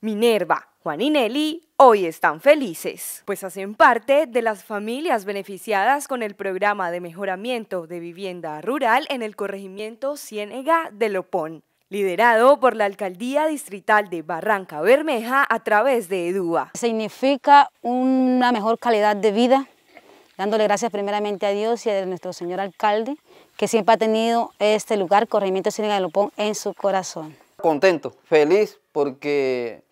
Minerva, Juan y Nelly hoy están felices, pues hacen parte de las familias beneficiadas con el programa de mejoramiento de vivienda rural en el corregimiento Ciénega de Lopón, liderado por la Alcaldía Distrital de Barranca Bermeja a través de EDUA. Significa una mejor calidad de vida, dándole gracias primeramente a Dios y a nuestro señor alcalde, que siempre ha tenido este lugar, corregimiento Ciénega de Lopón, en su corazón. Contento, feliz, porque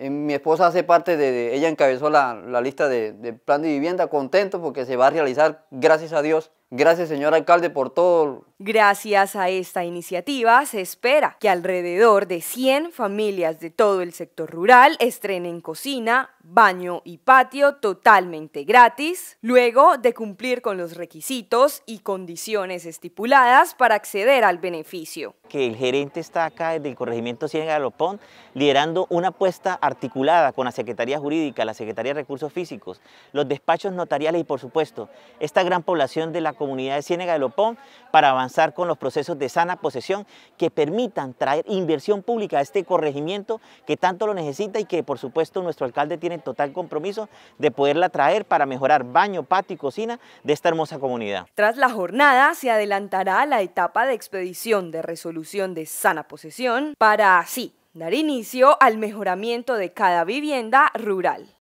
eh, mi esposa hace parte de, ella encabezó la, lista de, plan de vivienda, contento porque se va a realizar, gracias a Dios, Gracias, señor alcalde, por todo. Gracias a esta iniciativa se espera que alrededor de 100 familias de todo el sector rural estrenen cocina, baño y patio totalmente gratis, luego de cumplir con los requisitos y condiciones estipuladas para acceder al beneficio. Que el gerente está acá desde el corregimiento Ciénaga Galopón liderando una apuesta articulada con la Secretaría Jurídica, la Secretaría de Recursos Físicos, los despachos notariales y por supuesto esta gran población de la comunidad de Ciénega de Lopón para avanzar con los procesos de sana posesión que permitan traer inversión pública a este corregimiento que tanto lo necesita y que por supuesto nuestro alcalde tiene total compromiso de poderla traer para mejorar baño, patio y cocina de esta hermosa comunidad. Tras la jornada se adelantará la etapa de expedición de resolución de sana posesión para así dar inicio al mejoramiento de cada vivienda rural.